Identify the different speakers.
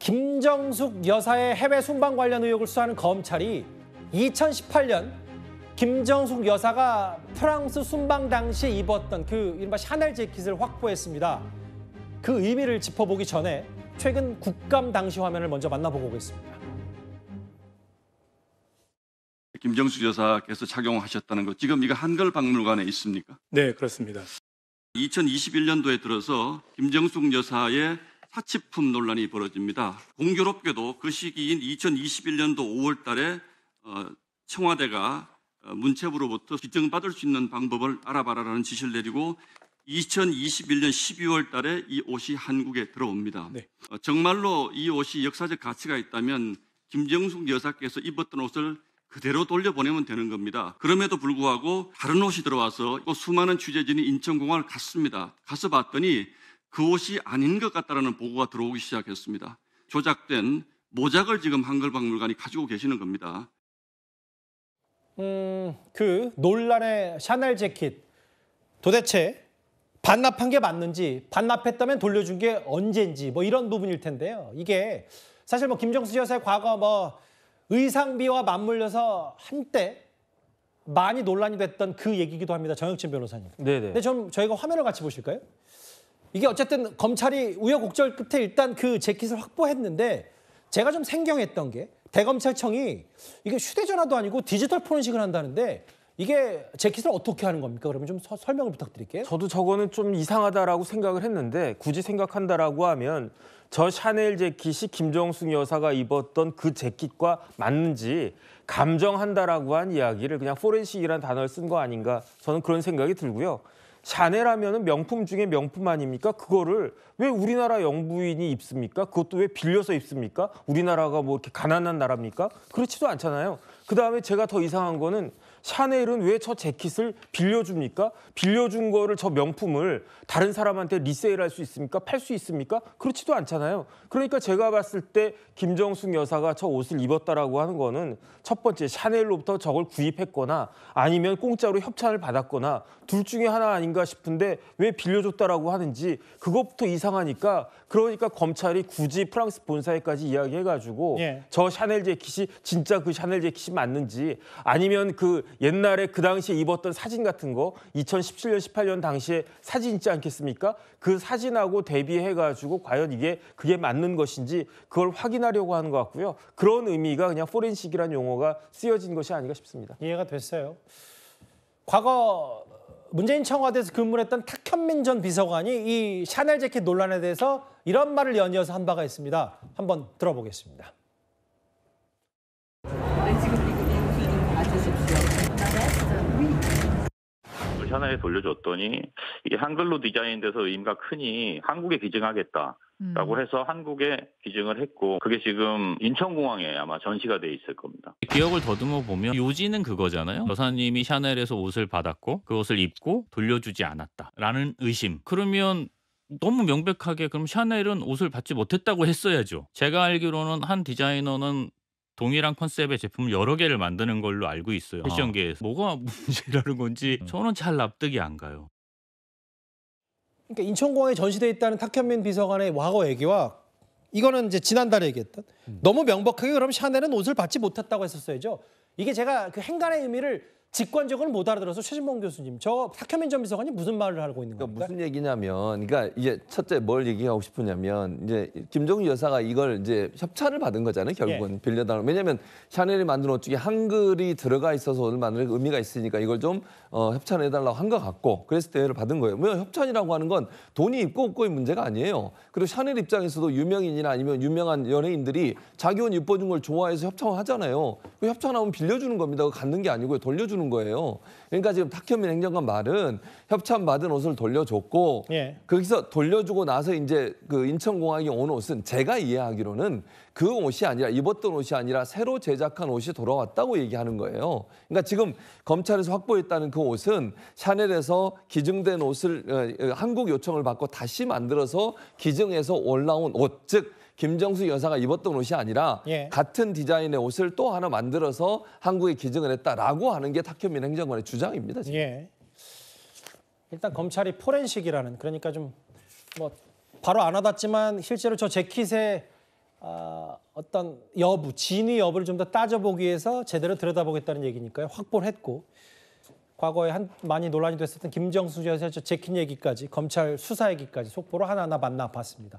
Speaker 1: 김정숙 여사의 해외 순방 관련 의혹을 수사하는 검찰이 2018년 김정숙 여사가 프랑스 순방 당시 입었던 그 이른바 샤넬 재킷을 확보했습니다. 그 의미를 짚어보기 전에 최근 국감 당시 화면을 먼저 만나보고 오겠습니다.
Speaker 2: 김정숙 여사께서 착용하셨다는 것 지금 이거 한글 박물관에 있습니까?
Speaker 3: 네, 그렇습니다.
Speaker 2: 2021년도에 들어서 김정숙 여사의 사치품 논란이 벌어집니다. 공교롭게도 그 시기인 2021년도 5월 달에 어, 청와대가 어, 문체부로부터 지정받을수 있는 방법을 알아봐라라는 지시를 내리고 2021년 12월 달에 이 옷이 한국에 들어옵니다. 네. 어, 정말로 이 옷이 역사적 가치가 있다면 김정숙 여사께서 입었던 옷을 그대로 돌려보내면 되는 겁니다. 그럼에도 불구하고 다른 옷이 들어와서 수많은 취재진이 인천공항을 갔습니다. 가서 봤더니 그 옷이 아닌 것 같다라는 보고가 들어오기 시작했습니다. 조작된 모작을 지금 한글박물관이 가지고 계시는 겁니다.
Speaker 1: 음, 그 논란의 샤넬 재킷 도대체 반납한 게 맞는지 반납했다면 돌려준 게 언젠지 뭐 이런 부분일 텐데요. 이게 사실 뭐 김정수 여사의 과거 뭐 의상비와 맞물려서 한때 많이 논란이 됐던 그 얘기기도 합니다. 정영진 변호사님. 네네. 네. 근데 좀 저희가 화면을 같이 보실까요? 이게 어쨌든 검찰이 우여곡절 끝에 일단 그 재킷을 확보했는데 제가 좀 생경했던 게 대검찰청이 이게 휴대전화도 아니고 디지털 포렌식을 한다는데 이게
Speaker 3: 재킷을 어떻게 하는 겁니까? 그러면 좀 서, 설명을 부탁드릴게요. 저도 저거는 좀 이상하다라고 생각을 했는데 굳이 생각한다라고 하면 저 샤넬 재킷이 김정숙 여사가 입었던 그 재킷과 맞는지 감정한다라고 한 이야기를 그냥 포렌식이라는 단어를 쓴 거 아닌가 저는 그런 생각이 들고요. 샤넬하면은 명품 중에 명품 아닙니까? 그거를 왜 우리나라 영부인이 입습니까? 그것도 왜 빌려서 입습니까? 우리나라가 뭐 이렇게 가난한 나라입니까? 그렇지도 않잖아요. 그 다음에 제가 더 이상한 거는 샤넬은 왜 저 재킷을 빌려줍니까? 빌려준 거를 저 명품을 다른 사람한테 리세일할 수 있습니까? 팔 수 있습니까? 그렇지도 않잖아요. 그러니까 제가 봤을 때 김정숙 여사가 저 옷을 입었다라고 하는 거는 첫 번째 샤넬로부터 저걸 구입했거나 아니면 공짜로 협찬을 받았거나 둘 중에 하나 아닌 아닌가 싶은데 왜 빌려줬다라고 하는지 그것부터 이상하니까 그러니까 검찰이 굳이 프랑스 본사에까지 이야기해가지고 예. 저 샤넬 재킷이 진짜 그 샤넬 재킷이 맞는지 아니면 그 옛날에 그 당시에 입었던 사진 같은 거 2017년 18년 당시에 사진 있지 않겠습니까? 그 사진하고 대비해가지고 과연 이게 그게 맞는 것인지 그걸 확인하려고 하는 것 같고요. 그런 의미가 그냥 포렌식이란 용어가 쓰여진 것이 아닌가 싶습니다.
Speaker 1: 이해가 됐어요. 과거 문재인 청와대에서 근무했던 탁현민 전 비서관이 이 샤넬 재킷 논란에 대해서 이런 말을 연이어서 한 바가 있습니다. 한번 들어보겠습니다.
Speaker 2: 네, 샤넬에 돌려줬더니 이게 한글로 디자인돼서 의미가 크니 한국에 기증하겠다. 라고 음. 해서 한국에 기증을 했고 그게 지금 인천공항에 아마 전시가 돼 있을 겁니다. 기억을 더듬어 보면 요지는 그거잖아요. 여사님이 샤넬에서 옷을 받았고 그옷을 입고 돌려주지 않았다라는 의심. 그러면 너무 명백하게 그럼 샤넬은 옷을 받지 못했다고 했어야죠. 제가 알기로는 한 디자이너는 동일한 컨셉의 제품을 여러 개를 만드는 걸로 알고 있어요. 패션계에서 아. 뭐가 문제라는 건지 음. 저는 잘 납득이 안 가요.
Speaker 1: 그러니까 인천공항에 전시돼 있다는 탁현민 비서관의 과거 얘기와 이거는 이제 지난달에 얘기했던 음. 너무 명백하게 그럼 샤넬은 옷을 받지 못했다고 했었어야죠. 이게 제가 그 행간의 의미를 직관적으로 못 알아들어서 최진봉 교수님, 저 박현민 전 비서관이 무슨 말을 하고 있는 그러니까
Speaker 4: 겁니까? 무슨 얘기냐면, 그러니까 이제 첫째 뭘 얘기하고 싶으냐면 이제 김정주 여사가 이걸 이제 협찬을 받은 거잖아요. 결국은 예. 빌려달라. 고 왜냐하면 샤넬이 만든 옷 중에 한글이 들어가 있어서 오늘 만든 의미가 있으니까 이걸 좀 어, 협찬해달라고 한 것 같고 그래서 대회를 받은 거예요. 왜 뭐 협찬이라고 하는 건 돈이 있고 없고의 문제가 아니에요. 그리고 샤넬 입장에서도 유명인이나 아니면 유명한 연예인들이 자기 옷 입어준 걸 좋아해서 협찬을 하잖아요. 그 협찬하면 빌려주는 겁니다. 갖는 게 아니고요. 돌려주는 돌려주는 거예요. 그러니까 지금 탁현민 행정관 말은 협찬 받은 옷을 돌려줬고 예. 거기서 돌려주고 나서 이제 그 인천공항에 온 옷은 제가 이해하기로는 그 옷이 아니라 입었던 옷이 아니라 새로 제작한 옷이 돌아왔다고 얘기하는 거예요. 그러니까 지금 검찰에서 확보했다는 그 옷은 샤넬에서 기증된 옷을 어, 어, 한국 요청을 받고 다시 만들어서 기증해서 올라온 옷, 즉 김정수 여사가 입었던 옷이 아니라 예. 같은 디자인의 옷을 또 하나 만들어서 한국에 기증을 했다라고 하는 게 탁현민 행정관의 주장입니다.
Speaker 1: 예. 일단 검찰이 포렌식이라는 그러니까 좀 뭐 바로 안 와닿지만 실제로 저 재킷의 어, 어떤 여부, 진위 여부를 좀 더 따져보기 위해서 제대로 들여다보겠다는 얘기니까요. 확보를 했고 과거에 한 많이 논란이 됐었던 김정수 여사의 재킷 얘기까지 검찰 수사 얘기까지 속보로 하나하나 만나봤습니다.